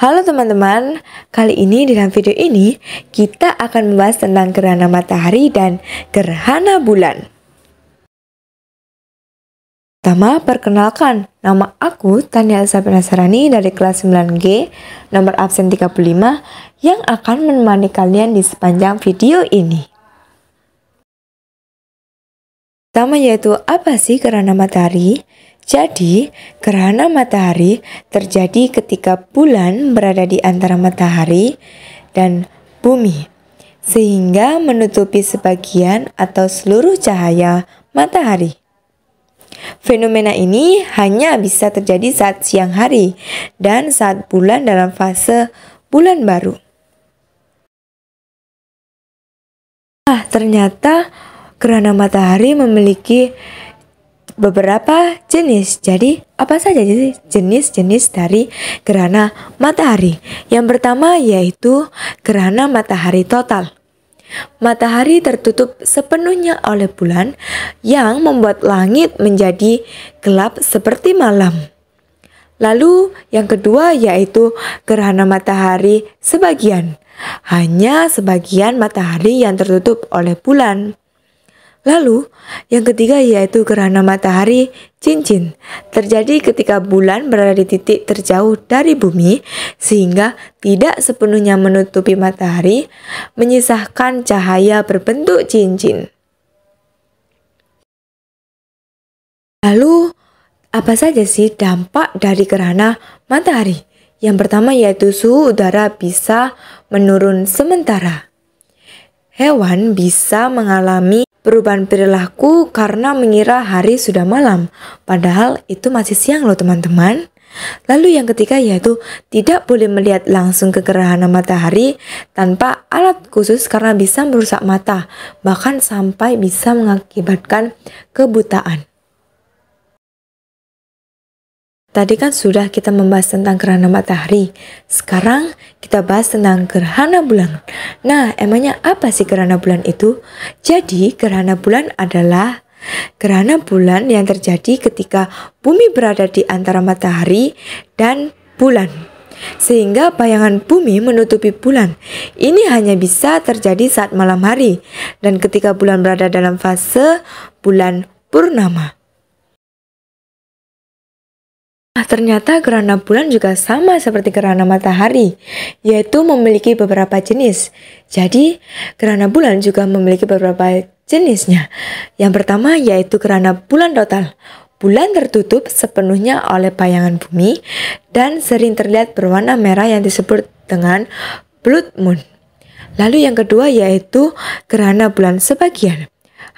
Halo teman-teman, kali ini dalam video ini kita akan membahas tentang gerhana matahari dan gerhana bulan. Pertama, perkenalkan, nama aku Tania Elsa Penasarani dari kelas 9G, nomor absen 35, yang akan menemani kalian di sepanjang video ini. Pertama yaitu, apa sih gerhana matahari? Jadi, gerhana matahari terjadi ketika bulan berada di antara matahari dan bumi, sehingga menutupi sebagian atau seluruh cahaya matahari. Fenomena ini hanya bisa terjadi saat siang hari dan saat bulan dalam fase bulan baru. Ah, ternyata gerhana matahari memiliki beberapa jenis. Jadi, apa saja jenis-jenis dari gerhana matahari? Yang pertama yaitu gerhana matahari total. Matahari tertutup sepenuhnya oleh bulan yang membuat langit menjadi gelap seperti malam. Lalu yang kedua yaitu gerhana matahari sebagian. Hanya sebagian matahari yang tertutup oleh bulan. Lalu, yang ketiga yaitu gerhana matahari cincin. Terjadi ketika bulan berada di titik terjauh dari bumi sehingga tidak sepenuhnya menutupi matahari, menyisahkan cahaya berbentuk cincin. Lalu, apa saja sih dampak dari gerhana matahari? Yang pertama yaitu suhu udara bisa menurun sementara. Hewan bisa mengalami perubahan perilaku karena mengira hari sudah malam, padahal itu masih siang loh teman-teman. Lalu yang ketiga yaitu tidak boleh melihat langsung ke gerhana matahari tanpa alat khusus karena bisa merusak mata, bahkan sampai bisa mengakibatkan kebutaan. Tadi kan sudah kita membahas tentang gerhana matahari. Sekarang kita bahas tentang gerhana bulan. Nah, emangnya apa sih gerhana bulan itu? Jadi, gerhana bulan adalah gerhana bulan yang terjadi ketika bumi berada di antara matahari dan bulan. Sehingga bayangan bumi menutupi bulan. Ini hanya bisa terjadi saat malam hari dan ketika bulan berada dalam fase bulan purnama. Nah, ternyata gerhana bulan juga sama seperti gerhana matahari, yaitu memiliki beberapa jenis. Jadi, gerhana bulan juga memiliki beberapa jenisnya. Yang pertama yaitu gerhana bulan total. Bulan tertutup sepenuhnya oleh bayangan bumi dan sering terlihat berwarna merah yang disebut dengan blood moon. Lalu yang kedua yaitu gerhana bulan sebagian.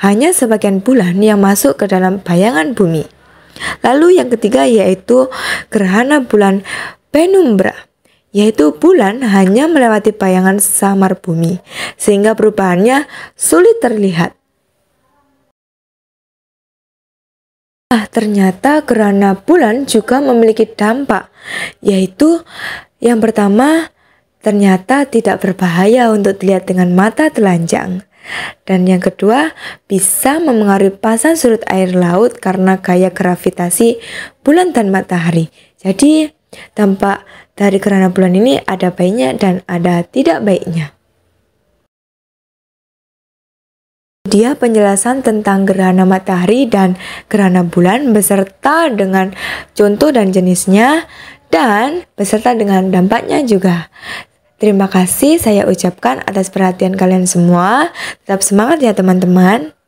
Hanya sebagian bulan yang masuk ke dalam bayangan bumi. Lalu yang ketiga yaitu gerhana bulan penumbra yaitu bulan hanya melewati bayangan samar bumi sehingga perubahannya sulit terlihat. Ah ternyata gerhana bulan juga memiliki dampak yaitu yang pertama ternyata tidak berbahaya untuk dilihat dengan mata telanjang. Dan yang kedua, bisa memengaruhi pasang surut air laut karena gaya gravitasi bulan dan matahari. Jadi, dampak dari gerhana bulan ini ada baiknya dan ada tidak baiknya. Dia penjelasan tentang gerhana matahari dan gerhana bulan beserta dengan contoh dan jenisnya dan beserta dengan dampaknya juga. Terima kasih saya ucapkan atas perhatian kalian semua. Tetap semangat ya teman-teman.